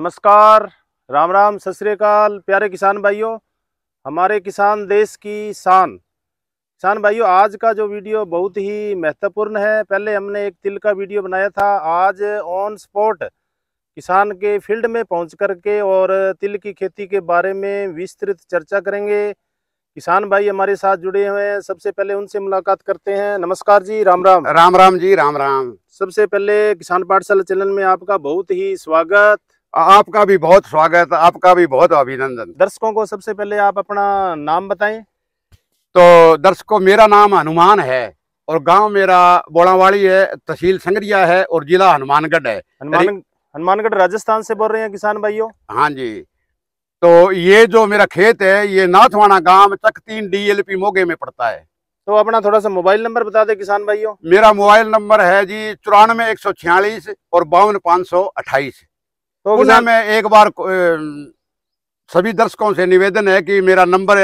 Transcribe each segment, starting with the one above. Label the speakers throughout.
Speaker 1: नमस्कार राम राम सत श्रीकाल प्यारे किसान भाइयों हमारे किसान देश की शान किसान भाइयों आज का जो वीडियो बहुत ही महत्वपूर्ण है पहले हमने एक तिल का वीडियो बनाया था आज ऑन स्पॉट किसान के फील्ड में पहुंच करके और तिल की खेती के बारे में विस्तृत चर्चा करेंगे किसान भाई हमारे साथ जुड़े हुए हैं सबसे पहले उनसे मुलाकात करते हैं नमस्कार जी राम राम राम राम जी राम राम सबसे पहले किसान पाठशाला चैनल में आपका बहुत ही स्वागत आपका भी बहुत स्वागत आपका भी बहुत अभिनंदन दर्शकों को सबसे पहले आप अपना नाम बताएं
Speaker 2: तो दर्शकों मेरा नाम हनुमान है और गांव मेरा बोड़ावाड़ी है तहसील संगरिया है और जिला हनुमानगढ़ है
Speaker 1: हनुमानगढ़ राजस्थान से बोल रहे हैं किसान भाइयों हाँ जी
Speaker 2: तो ये जो मेरा खेत है ये नाथवाणा गांव चक तीन डी मोगे में पड़ता है
Speaker 1: तो अपना थोड़ा सा मोबाइल नंबर बता दे किसान भाइयों
Speaker 2: मेरा मोबाइल नंबर है जी चौरानवे एक सौ छियालीस और बावन पाँच सौ अट्ठाईस तो पुनः मैं एक बार सभी दर्शकों से निवेदन है कि मेरा नंबर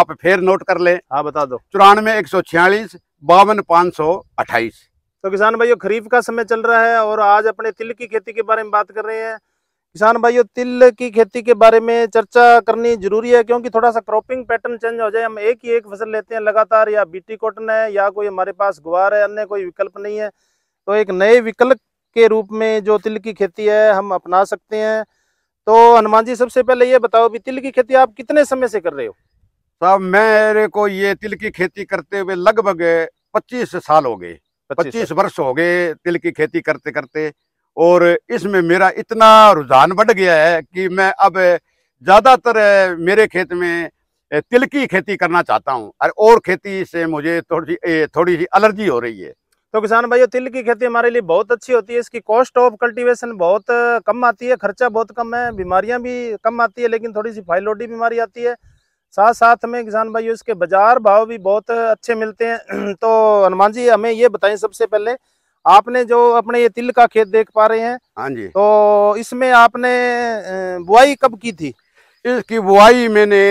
Speaker 2: आप फिर नोट कर लें हाँ बता दो चौरानवे एक सौ छियालीस बावन पाँच सौ अट्ठाईस
Speaker 1: तो किसान भाइयों खरीफ का समय चल रहा है और आज अपने तिल की खेती के बारे में बात कर रहे हैं किसान भाइयों तिल की खेती के बारे में चर्चा करनी जरूरी है क्योंकि थोड़ा सा क्रॉपिंग पैटर्न चेंज हो जाए हम एक ही एक फसल लेते हैं लगातार या बीटी कॉटन है या कोई हमारे पास गुआर है अन्य कोई विकल्प नहीं है तो एक नए विकल्प के रूप में जो तिल की खेती है हम अपना सकते हैं तो हनुमान जी सबसे पहले ये बताओ भी तिल की खेती आप कितने समय से कर रहे हो साहब मेरे को ये तिल की खेती करते हुए लगभग पच्चीस साल हो गए
Speaker 2: पच्चीस वर्ष हो गए तिल की खेती करते करते और इसमें मेरा इतना रुझान बढ़ गया है कि मैं अब ज़्यादातर मेरे खेत में तिल की खेती करना चाहता हूँ और खेती से मुझे थोड़ी सी थोड़ी सी एलर्जी हो रही है
Speaker 1: तो किसान भाइयों तिल की खेती हमारे लिए बहुत अच्छी होती है इसकी कॉस्ट ऑफ कल्टीवेशन बहुत कम आती है खर्चा बहुत कम है बीमारियां भी कम आती है लेकिन थोड़ी सी फाइलोडी बीमारी आती है साथ साथ में किसान भाइयों इसके बाजार भाव भी बहुत अच्छे मिलते हैं तो हनुमान जी हमें ये बताएं सबसे पहले आपने जो अपने ये तिल का खेत देख पा रहे हैं हाँ जी तो इसमें आपने बुआई कब की थी इसकी बुआई मैंने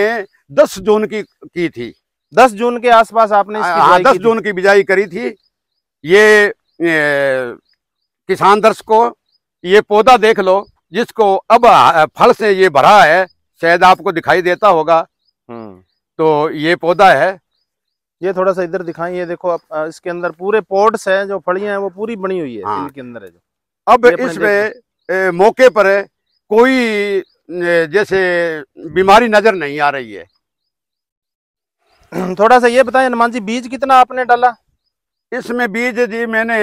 Speaker 1: दस जून की
Speaker 2: की थी दस जून के आसपास आपने हाँ दस जून की बिजाई करी थी ये किसान दर्शकों ये पौधा देख लो जिसको
Speaker 1: अब फल से ये भरा है शायद आपको दिखाई देता होगा हम्म। तो ये पौधा है ये थोड़ा सा इधर दिखाएं ये देखो आप इसके अंदर पूरे पॉट्स हैं जो फलियां हैं वो पूरी बनी हुई है हाँ। इनके अंदर है जो अब इसमें मौके पर
Speaker 2: कोई जैसे बीमारी नजर नहीं आ रही है थोड़ा सा ये बताएं हनुमान जी बीज कितना आपने डाला इसमें बीज जी मैंने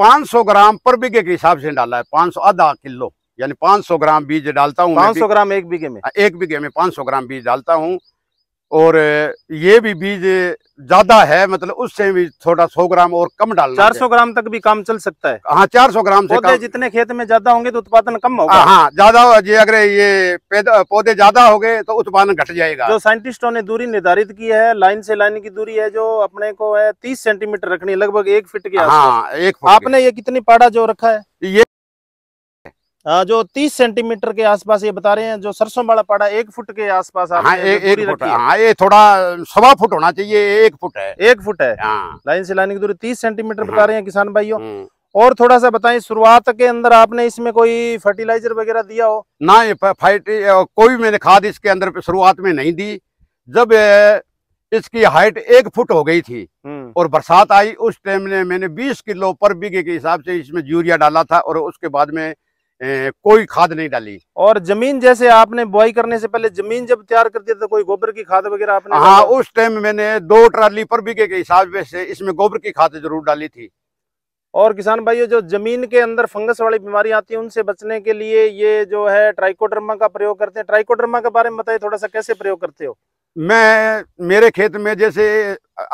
Speaker 2: 500 ग्राम पर बीघे के हिसाब से डाला है 500 आधा किलो यानी 500 ग्राम बीज डालता हूँ 500 ग्राम एक बीघे में हाँ, एक बीघे में 500 ग्राम बीज डालता हूँ और ये भी बीज ज्यादा है मतलब उससे भी थोड़ा सौ ग्राम और कम डालना चार सौ
Speaker 1: ग्राम तक भी काम चल सकता है हाँ चार सौ ग्राम पौधे जितने खेत में ज्यादा होंगे तो उत्पादन कम होगा हाँ, हाँ ज्यादा ये अगर ये पौधे ज्यादा हो गए तो उत्पादन घट जाएगा जो साइंटिस्टों ने दूरी निर्धारित की है लाइन से लाइन की दूरी है जो अपने को है तीस सेंटीमीटर रखनी लगभग एक फिट हाँ, की हाँ एक आपने ये कितनी पाड़ा जो रखा है ये जो 30 सेंटीमीटर के आसपास ये बता रहे हैं जो सरसों वाला पाड़ा एक फुट के आसपास हाँ, एक, एक फुट हाँ, ये थोड़ा सवा फुट होना चाहिए एक फुट है एक फुट है हाँ। लाइन से लाइन की दूरी 30 सेंटीमीटर बता हाँ। रहे हैं किसान भाइयों हम्म। और थोड़ा सा बताएं शुरुआत के अंदर आपने इसमें कोई फर्टिलाइजर वगैरह दिया हो
Speaker 2: ना ये फर्टी कोई मैंने खाद इसके अंदर शुरुआत में नहीं दी जब इसकी हाइट एक फुट हो गई थी हम्म। और बरसात आई उस टाइम ने मैंने 20 किलो पर बीघे के हिसाब से इसमें यूरिया डाला था और उसके बाद में कोई खाद नहीं डाली और जमीन जैसे आपने बुआई करने से पहले जमीन जब तैयार कर दिया तो कोई गोबर की खाद वगैरह आपने हाँ उस टाइम मैंने दो ट्राली पर बीघे के हिसाब से इसमें गोबर की खाद जरूर डाली थी
Speaker 1: और किसान भाइयों जो जमीन के अंदर फंगस वाली बीमारी आती है उनसे बचने के लिए ये जो है ट्राइकोडर्मा का प्रयोग करते हैं ट्राइकोडर्मा के बारे में बताइए थोड़ा सा कैसे प्रयोग करते हो
Speaker 2: मैं मेरे खेत में जैसे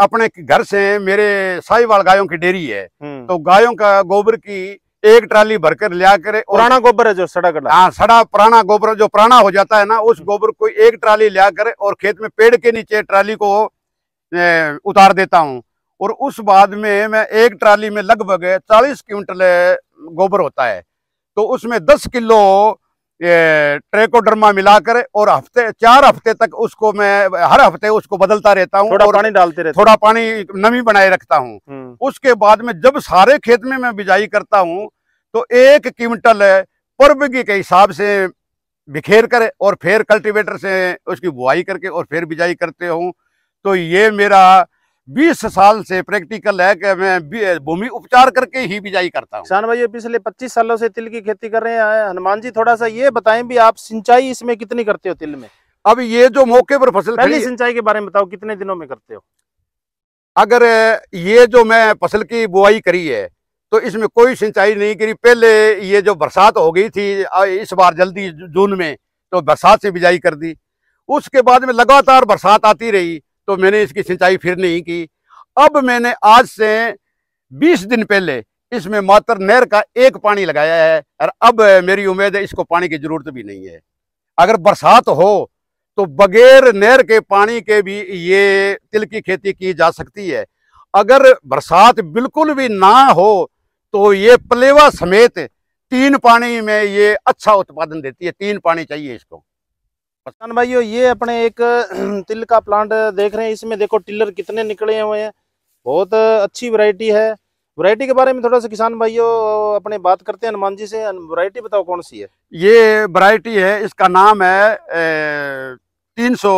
Speaker 2: अपने घर से मेरे साहिवाल गायों की डेयरी है हम्म। तो गायों का गोबर की एक ट्राली भरकर लिया करे पुराना गोबर है जो सड़क हाँ सड़ा पुराना गोबर जो पुराना हो जाता है ना उस हम्म। गोबर को एक ट्राली लिया करे और खेत में पेड़ के नीचे ट्राली को उतार देता हूँ और उस बाद में मैं एक ट्राली में लगभग चालीस क्विंटल गोबर होता है तो उसमें दस किलो ट्रेकोडर्मा मिलाकर और हफ्ते चार हफ्ते तक उसको मैं हर हफ्ते उसको बदलता रहता हूँ थोड़ा पानी डालते रहते थोड़ा पानी नमी बनाए रखता हूँ हम्म। उसके बाद में जब सारे खेत में मैं बिजाई करता हूँ तो एक क्विंटल पर के हिसाब से बिखेर कर और फिर कल्टीवेटर से उसकी बुआई करके और फिर बिजाई करते हूँ तो ये मेरा बीस साल से प्रैक्टिकल है कि मैं भूमि
Speaker 1: उपचार करके ही बिजाई करता हूँ किसान भाई पिछले पच्चीस सालों से तिल की खेती कर रहे हैं हनुमान जी थोड़ा सा ये बताएं भी आप सिंचाई इसमें कितनी करते हो तिल में अब ये जो मौके पर फसल पहली सिंचाई के बारे में बताओ कितने दिनों में करते हो
Speaker 2: अगर ये जो मैं फसल की बुआई करी है तो इसमें कोई सिंचाई नहीं करी पहले ये जो बरसात हो गई थी इस बार जल्दी जून में तो बरसात से बिजाई कर दी उसके बाद में लगातार बरसात आती रही तो मैंने इसकी सिंचाई फिर नहीं की अब मैंने आज से 20 दिन पहले इसमें मात्र नहर का एक पानी लगाया है और अब मेरी उम्मीद है इसको पानी की ज़रूरत भी नहीं है अगर बरसात हो तो बगैर नहर के पानी के भी ये तिल की खेती की जा सकती है अगर बरसात बिल्कुल भी ना हो तो ये पलेवा समेत तीन पानी में ये अच्छा उत्पादन देती है तीन पानी चाहिए इसको
Speaker 1: किसान भाइयों ये अपने एक तिल का प्लांट देख रहे हैं इसमें देखो टिलर कितने निकले हुए हैं बहुत अच्छी वैरायटी है वैरायटी के बारे में थोड़ा सा किसान भाइयों अपने बात करते हैं हनुमान जी से वैरायटी बताओ कौन सी है ये वैरायटी है इसका नाम है ए, तीन सौ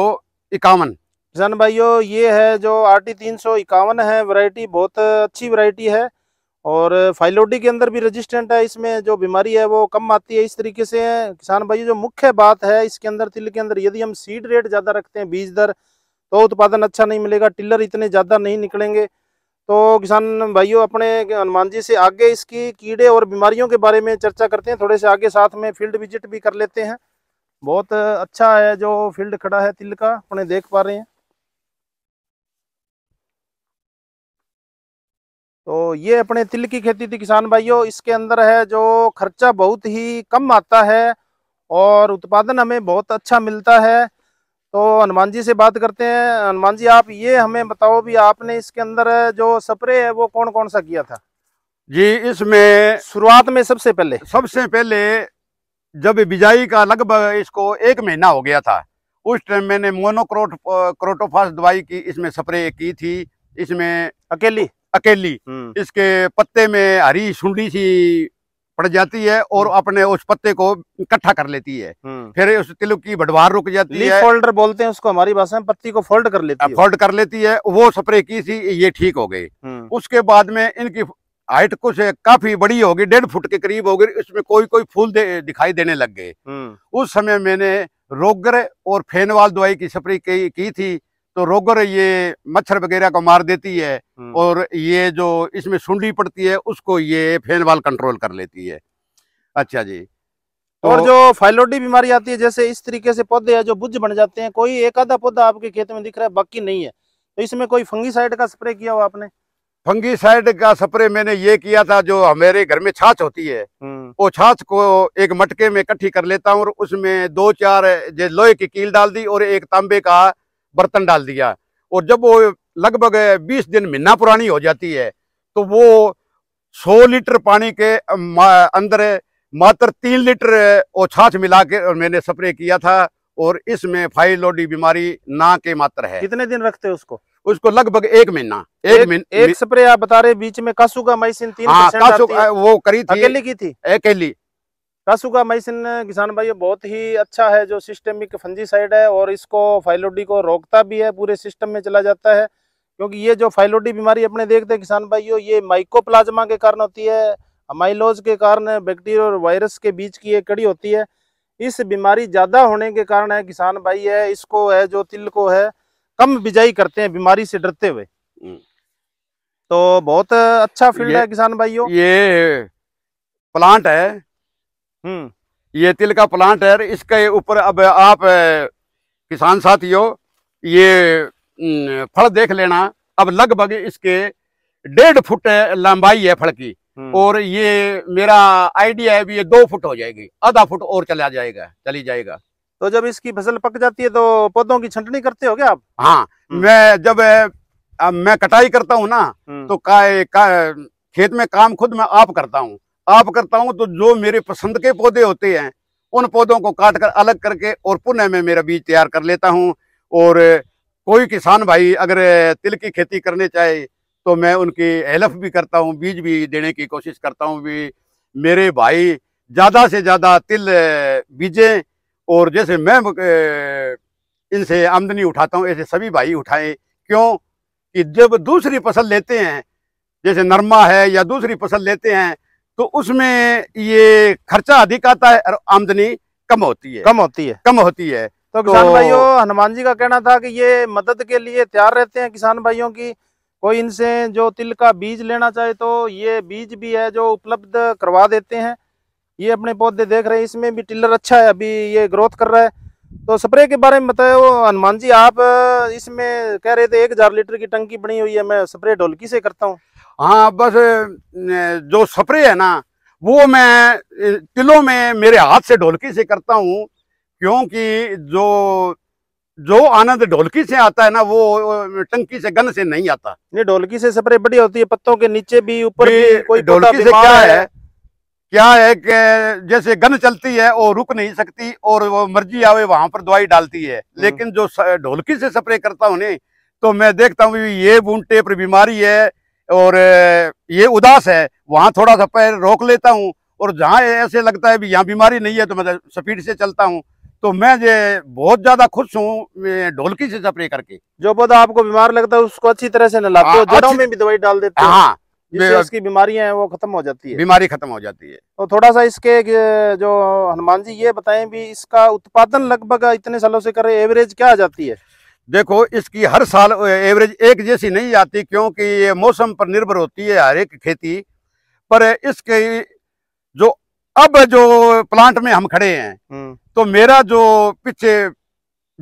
Speaker 1: इक्यावन किसान भाइयों ये है जो आर टी तीन सौ इक्यावन है वरायटी बहुत अच्छी वरायटी है और फाइलोडी के अंदर भी रजिस्टेंट है इसमें जो बीमारी है वो कम आती है इस तरीके से किसान भाई जो मुख्य बात है इसके अंदर तिल के अंदर यदि हम सीड रेट ज़्यादा रखते हैं बीज दर तो उत्पादन अच्छा नहीं मिलेगा टिलर इतने ज़्यादा नहीं निकलेंगे तो किसान भाइयों अपने हनुमान जी से आगे इसकी कीड़े और बीमारियों के बारे में चर्चा करते हैं थोड़े से आगे साथ में फील्ड विजिट भी कर लेते हैं बहुत अच्छा है जो फील्ड खड़ा है तिल का अपने देख पा रहे हैं तो ये अपने तिल की खेती थी किसान भाइयों इसके अंदर है जो खर्चा बहुत ही कम आता है और उत्पादन हमें बहुत अच्छा मिलता है तो हनुमान जी से बात करते हैं हनुमान जी आप ये हमें बताओ भी आपने इसके अंदर जो स्प्रे है वो कौन कौन सा किया था जी इसमें शुरुआत में सबसे पहले सबसे पहले जब
Speaker 2: बिजाई का लगभग इसको एक महीना हो गया था उस टाइम मैंने मोनोक्रोट क्रोटोफास दवाई की इसमें स्प्रे की थी इसमें अकेली अकेली हम्म। इसके पत्ते में हरी सुंडी सी पड़ जाती है और हम्म। अपने उस पत्ते को इकट्ठा कर लेती है हम्म। फिर उस तिलुक की बटवार रुक जाती है फोल्डर बोलते हैं उसको
Speaker 1: हमारी भाषा में पत्ती को फोल्ड कर लेती है फोल्ड
Speaker 2: कर लेती है वो स्प्रे की सी ये ठीक हो गई उसके बाद में इनकी हाइट कुछ काफी बड़ी होगी डेढ़ फुट के करीब होगी इसमें कोई कोई फूल दे, दिखाई देने लग गए उस समय मैंने रोगर और फेनवाल दवाई की स्प्रे की थी तो रोगर ये मच्छर वगैरह को मार देती है हम्म। और ये जो इसमें सुंडी पड़ती है उसको ये फेन वाल कंट्रोल कर लेती है अच्छा जी तो, और जो
Speaker 1: फाइलोडी बीमारी आती है जैसे इस तरीके से पौधे है जो बुझ बन जाते हैं कोई एक आधा पौधा आपके खेत में दिख रहा है बाकी नहीं है तो इसमें कोई फंगीसाइड का स्प्रे किया हुआ आपने फंगीसाइड का स्प्रे मैंने
Speaker 2: ये किया था जो हमारे घर में छाछ होती है हम्म। वो छाछ को एक मटके में इकट्ठी कर लेता हूँ और उसमें दो चार जो लोहे की कील डाल दी और एक तांबे का बर्तन डाल दिया और जब वो लगभग 20 दिन महीना पुरानी हो जाती है तो वो 100 लीटर पानी के अंदर मात्र तीन लीटर छाछ मिला के और मैंने स्प्रे किया था और इसमें फाइलोडी बीमारी ना के मात्र है कितने
Speaker 1: दिन रखते हैं उसको उसको लगभग एक महीना एक महीना एक, एक स्प्रे आप बता रहे बीच में कासुगा माइसिन तीन हाँ, कासु, वो करी थी अकेली की थी अकेली माइसिन किसान भाई बहुत ही अच्छा है जो सिस्टमिक फंजीसाइड है और इसको फाइलोडी को रोकता भी है पूरे सिस्टम में चला जाता है क्योंकि ये जो फाइलोडी बीमारी अपने देखते हैं किसान भाइयों ये माइकोप्लाज्मा के कारण होती है अमाइलोज के कारण बैक्टीरिया और वायरस के बीच की ये कड़ी होती है इस बीमारी ज़्यादा होने के कारण है किसान भाई है इसको है जो तिल को है कम बिजाई करते हैं बीमारी से डरते हुए हम्म। तो बहुत अच्छा फील्ड है किसान भाइयों ये प्लांट है हम्म। ये तिल का
Speaker 2: प्लांट है इसके ऊपर अब आप किसान साथियों ये हम्म, फल देख लेना अब लगभग इसके डेढ़ फुट लंबाई है फल की हम्म। और ये मेरा आइडिया है भी ये दो फुट हो जाएगी आधा फुट और चला जाएगा चली जाएगा
Speaker 1: तो जब इसकी फसल पक जाती है तो पौधों की छंटनी करते हो क्या आप हाँ
Speaker 2: मैं जब मैं कटाई करता हूँ ना तो का, का, खेत में काम खुद मैं आप करता हूँ आप करता हूँ तो जो मेरे पसंद के पौधे होते हैं उन पौधों को काट कर अलग करके और पुनः में मेरा बीज तैयार कर लेता हूँ और कोई किसान भाई अगर तिल की खेती करने चाहे तो मैं उनकी हेल्प भी करता हूँ बीज भी देने की कोशिश करता हूँ भी मेरे भाई ज़्यादा से ज़्यादा तिल बीजें और जैसे मैं इनसे आमदनी उठाता हूँ ऐसे सभी भाई उठाएं क्यों कि जब दूसरी फसल लेते हैं जैसे नरमा है या दूसरी फसल लेते हैं तो उसमें ये खर्चा अधिक आता है और आमदनी कम होती है कम होती है कम होती है तो, तो किसान भाइयों
Speaker 1: हनुमान जी का कहना था कि ये मदद के लिए तैयार रहते हैं किसान भाइयों की कोई इनसे जो तिल का बीज लेना चाहे तो ये बीज भी है जो उपलब्ध करवा देते हैं ये अपने पौधे देख रहे हैं इसमें भी टिलर अच्छा है अभी ये ग्रोथ कर रहा है तो स्प्रे के बारे में बताए हनुमान जी आप इसमें कह रहे थे एक हजार लीटर की टंकी बनी हुई है मैं स्प्रे ढोलकी से करता हूँ हाँ बस
Speaker 2: जो स्प्रे है ना वो मैं किलो में मेरे हाथ से ढोलकी से करता हूँ क्योंकि जो जो आनंद ढोलकी से आता है ना वो टंकी से गन से नहीं आता नहीं ढोलकी से स्प्रे बड़ी होती है पत्तों के नीचे भी ऊपर भी कोई ढोलकी से क्या है, है क्या है कि जैसे गन चलती है और रुक नहीं सकती और वो मर्जी आवे वहां पर दवाई डालती है हम्म। लेकिन जो ढोलकी से स्प्रे करता हूँ नहीं तो मैं देखता हूँ ये बूंद पर बीमारी है और ये उदास है वहाँ थोड़ा सा पैर रोक लेता हूँ और जहाँ ऐसे लगता है भी यहाँ बीमारी नहीं है तो मैं स्पीड से चलता हूँ तो मैं ये बहुत ज्यादा खुश हूँ ढोलकी से सप्रे करके जो
Speaker 1: पौधा आपको बीमार लगता है उसको अच्छी तरह से नहलाते हाँ, जड़ों में भी दवाई डाल देते हो हाँ उसकी बीमारियां हैं वो खत्म हो जाती है बीमारी खत्म हो जाती है तो थोड़ा सा इसके जो हनुमान जी ये बताएं भी इसका उत्पादन लगभग इतने सालों से कर रहे एवरेज क्या आ जाती है देखो इसकी
Speaker 2: हर साल एवरेज एक जैसी नहीं आती क्योंकि ये मौसम पर निर्भर होती है हर एक खेती पर इसके जो अब जो प्लांट में हम खड़े हैं हम्म। तो मेरा जो पीछे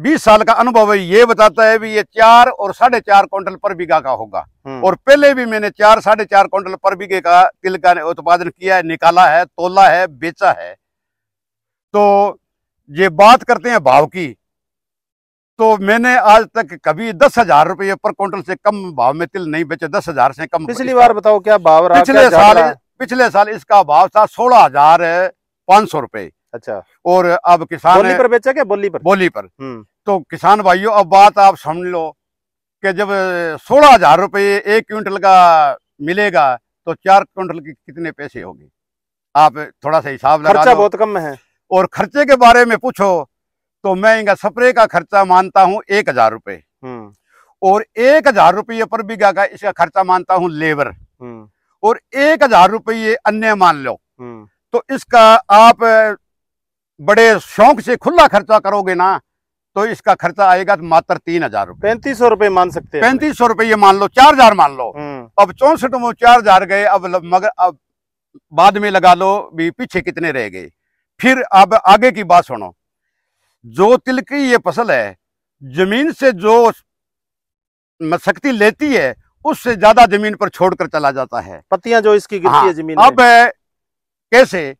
Speaker 2: 20 साल का अनुभव है ये बताता है भी ये चार और साढ़े चार क्विंटल पर बीघा का होगा हम्म। और पहले भी मैंने चार साढ़े चार क्विंटल पर बीघे का तिल का उत्पादन किया है निकाला है तोला है बेचा है तो ये बात करते हैं भाव की तो मैंने आज तक कभी दस हजार रुपये पर क्विंटल से कम भाव में तिल नहीं बेचे दस हजार से कम पिछली बार बताओ क्या भाव रहा पिछले साल पिछले साल इसका भाव था सोलह हजार पाँच सौ रुपए अच्छा और अब किसान बोली पर बेचा क्या बोली पर बोली पर हम्म। तो किसान भाइयों अब बात आप समझ लो कि जब सोलह हजार रुपये एक क्विंटल का मिलेगा तो चार क्विंटल के कितने पैसे होंगे आप थोड़ा सा हिसाब लगा बहुत कम है और खर्चे के बारे में पूछो तो मैं इनका स्प्रे का खर्चा मानता हूँ एक हजार रुपए हम्म। और एक हजार रुपये पर बीघा का इसका खर्चा मानता हूँ लेबर हम्म। और एक हजार रुपये अन्य मान लो हम्म। तो इसका आप बड़े शौक से खुला खर्चा करोगे ना तो इसका खर्चा आएगा तो मात्र तीन हजार रुपए पैंतीस सौ
Speaker 1: रुपए मान सकते
Speaker 2: हैं पैंतीस सौ रुपये मान लो चार हजार मान लो अब चौसठ में चार हजार गए अब मगर अब बाद में लगा लो भी पीछे कितने रह गए फिर अब आगे की बात सुनो जो तिल की ये फसल है जमीन से जो शक्ति लेती है उससे ज्यादा जमीन पर छोड़कर चला जाता है पत्तियां जो इसकी गिरती हाँ, है जमीन अब में। कैसे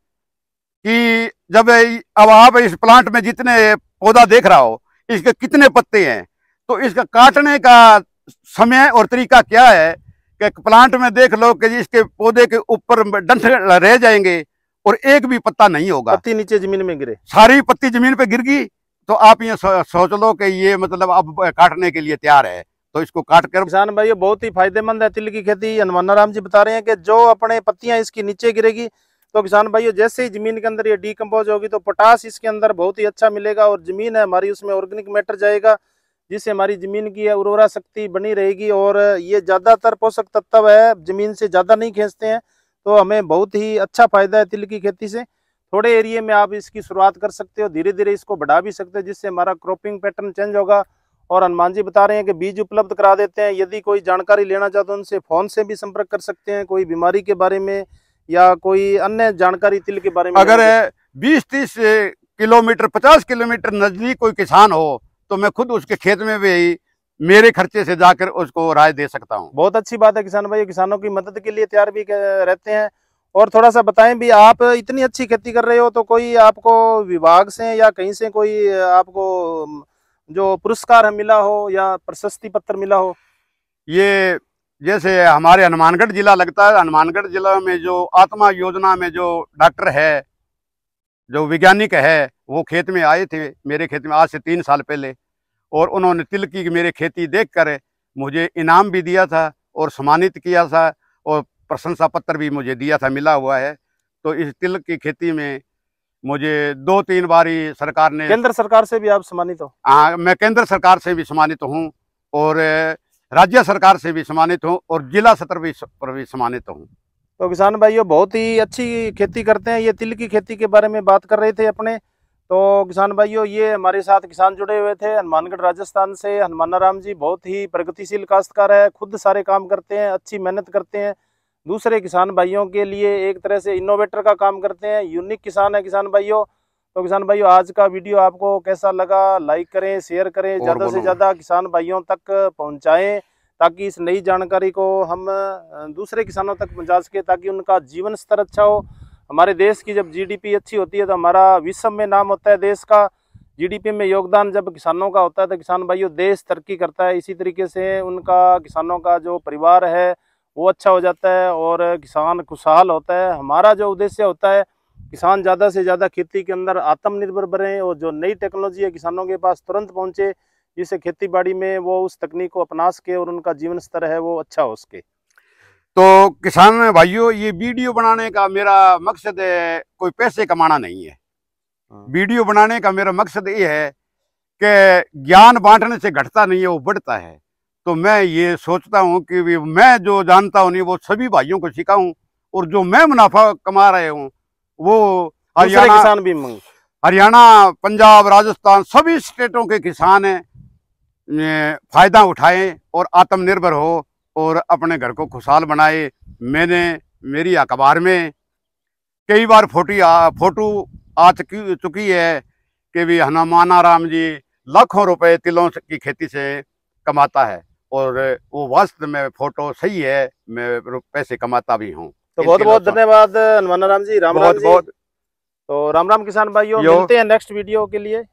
Speaker 2: कि जब अब आप इस प्लांट में जितने पौधा देख रहा हो इसके कितने पत्ते हैं तो इसका काटने का समय और तरीका क्या है कि प्लांट में देख लो कि इसके पौधे के ऊपर डंठ रह जाएंगे और एक भी पत्ता नहीं होगा पत्ती नीचे जमीन में गिरे सारी पत्ती जमीन पे गिर गई तो आप ये सोच लो कि ये मतलब अब काटने के लिए तैयार है
Speaker 1: तो इसको काट कर किसान भाई ये बहुत ही फायदेमंद है तिल की खेती हनुमाना राम जी बता रहे हैं कि जो अपने पत्तियां इसकी नीचे गिरेगी तो किसान भाई जैसे ही जमीन के अंदर ये डीकम्पोज होगी तो पोटास इसके अंदर बहुत ही अच्छा मिलेगा और जमीन है हमारी उसमें ऑर्गेनिक मैटर जाएगा जिससे हमारी जमीन की उर्वरा शक्ति बनी रहेगी और ये ज़्यादातर पोषक तत्व है जमीन से ज़्यादा नहीं खींचते हैं तो हमें बहुत ही अच्छा फायदा है तिल की खेती से थोड़े एरिए में आप इसकी शुरुआत कर सकते हो धीरे धीरे इसको बढ़ा भी सकते हो जिससे हमारा क्रॉपिंग पैटर्न चेंज होगा और हनुमान जी बता रहे हैं कि बीज उपलब्ध करा देते हैं यदि कोई जानकारी लेना चाहते हो तो उनसे फ़ोन से भी संपर्क कर सकते हैं कोई बीमारी के बारे में या कोई अन्य जानकारी तिल के बारे में अगर बीस तीस किलोमीटर
Speaker 2: पचास किलोमीटर नजदीक कोई किसान हो तो मैं खुद उसके खेत में भी मेरे
Speaker 1: खर्चे से जाकर उसको राय दे सकता हूँ बहुत अच्छी बात है किसान भाई किसानों की मदद के लिए तैयार भी रहते हैं और थोड़ा सा बताएं भी आप इतनी अच्छी खेती कर रहे हो तो कोई आपको विभाग से या कहीं से कोई आपको जो पुरस्कार मिला हो या प्रशस्ति पत्र मिला हो ये जैसे हमारे हनुमानगढ़ जिला लगता है हनुमानगढ़ जिला
Speaker 2: में जो आत्मा योजना में जो डॉक्टर है जो वैज्ञानिक है वो खेत में आए थे मेरे खेत में आज से तीन साल पहले और उन्होंने तिल की मेरे खेती देख कर मुझे इनाम भी दिया था और सम्मानित किया था और प्रशंसा पत्र भी मुझे दिया था मिला हुआ है तो इस तिल की खेती में मुझे दो तीन बारी सरकार ने केंद्र
Speaker 1: सरकार से भी आप सम्मानित हो
Speaker 2: हाँ मैं केंद्र सरकार से भी सम्मानित हूँ और राज्य सरकार से भी सम्मानित हूँ और जिला सत्र भी पर भी सम्मानित हूँ
Speaker 1: तो किसान भाइयों बहुत ही अच्छी खेती करते हैं ये तिल की खेती के बारे में बात कर रहे थे अपने तो किसान भाइयों ये हमारे साथ किसान जुड़े हुए थे हनुमानगढ़ राजस्थान से हनुमाना राम जी बहुत ही प्रगतिशील काश्तकार है खुद सारे काम करते हैं अच्छी मेहनत करते हैं दूसरे किसान भाइयों के लिए एक तरह से इनोवेटर का काम करते हैं यूनिक किसान है किसान भाइयों तो किसान भाइयों आज का वीडियो आपको कैसा लगा लाइक करें शेयर करें ज़्यादा से ज़्यादा किसान भाइयों तक पहुँचाएँ ताकि इस नई जानकारी को हम दूसरे किसानों तक पहुँचा सकें ताकि उनका जीवन स्तर अच्छा हो हमारे देश की जब जीडीपी अच्छी होती है तो हमारा विश्व में नाम होता है देश का जीडीपी में योगदान जब किसानों का होता है तो किसान भाइयों देश तरक्की करता है इसी तरीके से उनका किसानों का जो परिवार है वो अच्छा हो जाता है और किसान खुशहाल होता है हमारा जो उद्देश्य होता है किसान ज़्यादा से ज़्यादा खेती के अंदर आत्मनिर्भर बने और जो नई टेक्नोलॉजी है किसानों के पास तुरंत पहुँचे जिससे खेती बाड़ी में वो उस तकनीक को अपना सके और उनका जीवन स्तर है वो अच्छा हो सके
Speaker 2: तो किसान भाइयों ये वीडियो बनाने का मेरा मकसद है कोई पैसे कमाना नहीं है हाँ। वीडियो बनाने का मेरा मकसद ये है कि ज्ञान बांटने से घटता नहीं है वो बढ़ता है तो मैं ये सोचता हूँ कि मैं जो जानता हूँ नहीं वो सभी भाइयों को सिखाऊँ और जो मैं मुनाफा कमा रहे हूँ वो हरियाणा किसान भी हरियाणा पंजाब राजस्थान सभी स्टेटों के किसान फायदा उठाएं और आत्मनिर्भर हो और अपने घर को खुशहाल बनाए मैंने मेरी अखबार में कई बार फोटी आ फोटो आ चुकी चुकी है कि भी हनुमाना राम जी लाखों रुपए तिलों की खेती से कमाता है और वो वास्तव में फोटो सही है मैं पैसे कमाता भी हूँ तो बहुत बहुत
Speaker 1: धन्यवाद हनुमाना राम जी राम बहुत राम जी। बहुत तो राम राम किसान भाइयों मिलते हैं नेक्स्ट वीडियो के लिए